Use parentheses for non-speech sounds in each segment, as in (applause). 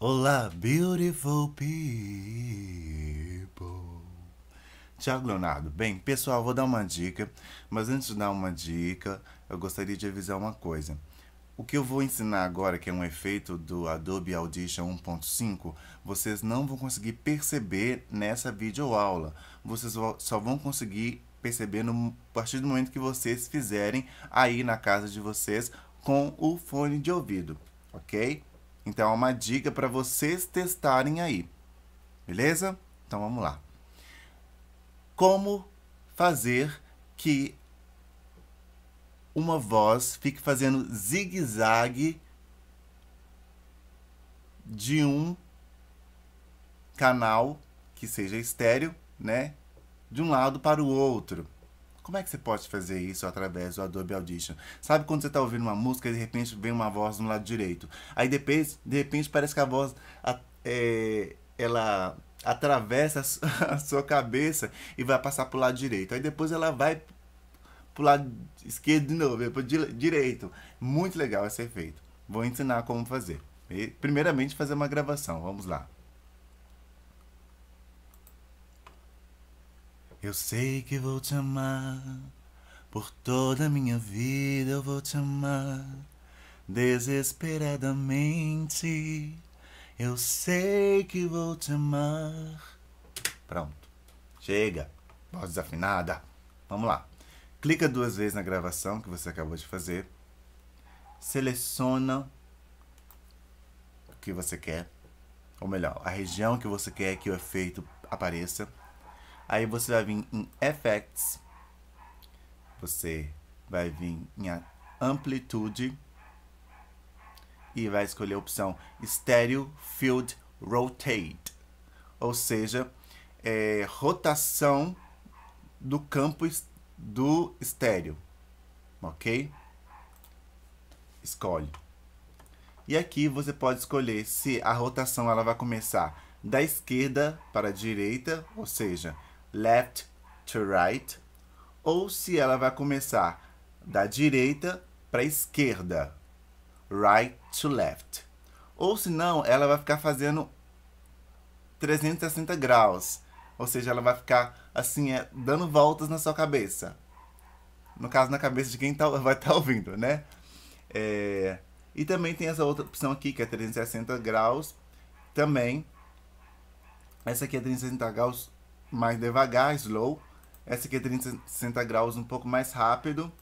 Olá, beautiful people. Tiago Leonardo. Bem, pessoal, vou dar uma dica, mas antes de dar uma dica, eu gostaria de avisar uma coisa. O que eu vou ensinar agora, que é um efeito do Adobe Audition 1.5, vocês não vão conseguir perceber nessa videoaula. Vocês só vão conseguir perceber no, a partir do momento que vocês fizerem aí na casa de vocês com o fone de ouvido, ok? Então é uma dica para vocês testarem aí. Beleza? Então vamos lá. Como fazer que uma voz fique fazendo zigue-zague de um canal que seja estéreo, né, de um lado para o outro. Como é que você pode fazer isso através do Adobe Audition? Sabe quando você está ouvindo uma música e de repente vem uma voz no lado direito? Aí depois, de repente parece que a voz a, é, ela atravessa a (laughs) sua cabeça e vai passar para o lado direito. Aí depois ela vai para o lado esquerdo de novo, depois direito. Muito legal esse efeito. Vou ensinar como fazer. E, primeiramente, fazer uma gravação. Vamos lá. Eu sei que vou te amar, por toda a minha vida eu vou te amar, desesperadamente. Eu sei que vou te amar. Pronto, chega, voz desafinada. Vamos lá. Clica duas vezes na gravação que você acabou de fazer, seleciona o que você quer, ou melhor, a região que você quer que o efeito apareça Aí você vai vir em Effects. Você vai vir em Amplitude. E vai escolher a opção Stereo Field Rotate. Ou seja, é, rotação do campo do estéreo. Ok? Escolhe. E aqui você pode escolher se a rotação ela vai começar da esquerda para a direita, ou seja, left to right, ou se ela vai começar da direita para esquerda, right to left. Ou se não, ela vai ficar fazendo 360 graus, ou seja, ela vai ficar assim, é, dando voltas na sua cabeça. No caso, na cabeça de quem tá, vai estar tá ouvindo, né? É, e também tem essa outra opção aqui, que é 360 graus. Também. Essa aqui é 360 graus mais devagar, slow. Essa aqui é 360 graus, um pouco mais rápido.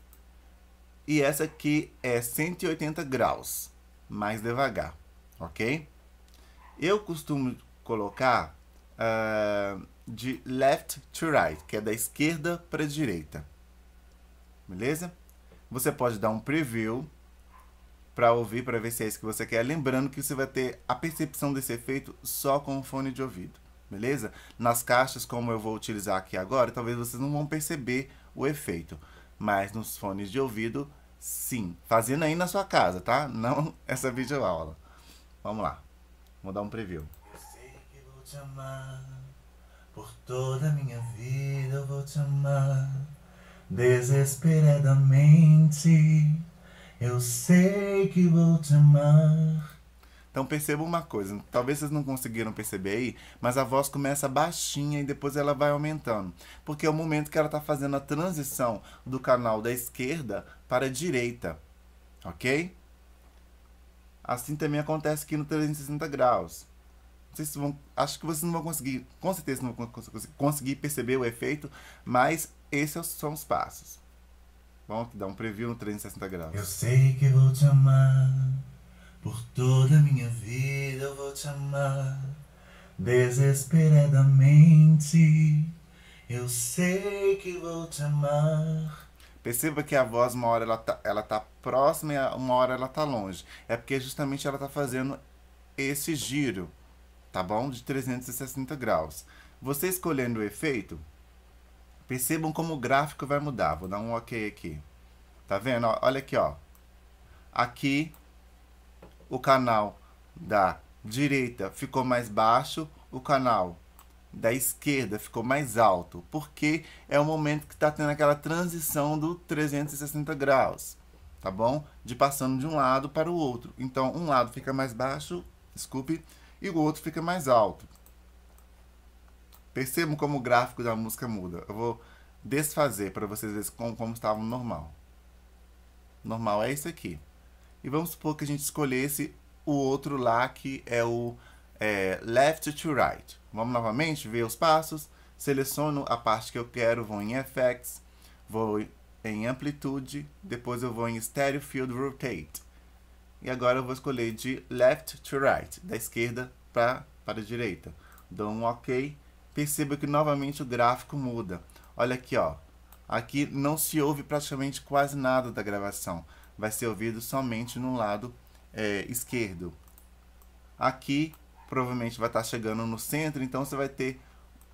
E essa aqui é 180 graus, mais devagar, ok? Eu costumo colocar uh, de left to right, que é da esquerda para a direita. Beleza? Você pode dar um preview para ouvir, para ver se é isso que você quer. Lembrando que você vai ter a percepção desse efeito só com o fone de ouvido beleza? Nas caixas, como eu vou utilizar aqui agora, talvez vocês não vão perceber o efeito, mas nos fones de ouvido, sim. Fazendo aí na sua casa, tá? (laughs) Não essa videoaula. Vamos lá, vou dar um preview. Eu sei que vou te amar, por toda a minha vida eu vou te amar, desesperadamente. Eu sei que vou te amar então perceba uma coisa, talvez vocês não conseguiram perceber aí, mas a voz começa baixinha e depois ela vai aumentando, porque é o momento que ela está fazendo a transição do canal da esquerda para a direita, ok? Assim também acontece aqui no 360 graus. Não sei se vão, acho que vocês não vão conseguir, com certeza não vão conseguir perceber o efeito, mas esses são os passos. Vamos dar um preview no 360 graus. Eu sei que vou te amar por toda a minha vida eu vou te amar desesperadamente. Eu sei que vou te amar. Perceba que a voz, uma hora ela tá, ela tá próxima e uma hora ela tá longe. É porque justamente ela tá fazendo esse giro, tá bom? De 360 graus. Você escolhendo o efeito, percebam como o gráfico vai mudar. Vou dar um ok aqui. Tá vendo? Olha aqui, ó. Aqui o canal da direita ficou mais baixo, o canal da esquerda ficou mais alto, porque é o momento que está tendo aquela transição do 360 graus, tá bom? De passando de um lado para o outro. Então, um lado fica mais baixo, desculpe, e o outro fica mais alto. Percebam como o gráfico da música muda. Eu vou desfazer para vocês verem como, como estava normal. Normal é isso aqui. E vamos supor que a gente escolhesse o outro lá que é o é, left to right. Vamos novamente ver os passos. Seleciono a parte que eu quero, vou em FX, vou em amplitude, depois eu vou em stereo field rotate. E agora eu vou escolher de left to right, da esquerda pra, para a direita. Dou um OK. Perceba que novamente o gráfico muda. Olha aqui, ó. Aqui não se ouve praticamente quase nada da gravação vai ser ouvido somente no lado é, esquerdo. Aqui, provavelmente vai estar chegando no centro, então você vai ter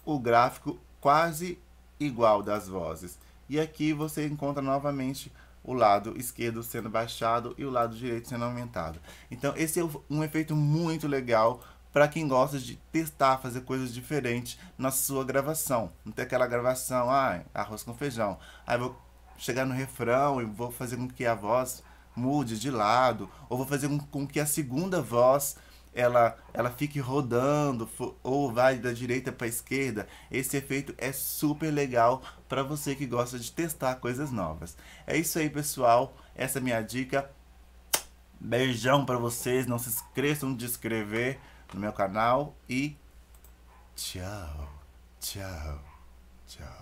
o gráfico quase igual das vozes. E aqui você encontra novamente o lado esquerdo sendo baixado e o lado direito sendo aumentado. Então esse é um efeito muito legal para quem gosta de testar, fazer coisas diferentes na sua gravação. Não tem aquela gravação, ah, arroz com feijão. Aí vou chegar no refrão e vou fazer com que a voz mude de lado, ou vou fazer com que a segunda voz ela, ela fique rodando ou vai da direita para a esquerda. Esse efeito é super legal para você que gosta de testar coisas novas. É isso aí, pessoal. Essa é minha dica. Beijão para vocês. Não se esqueçam de inscrever no meu canal e tchau, tchau, tchau.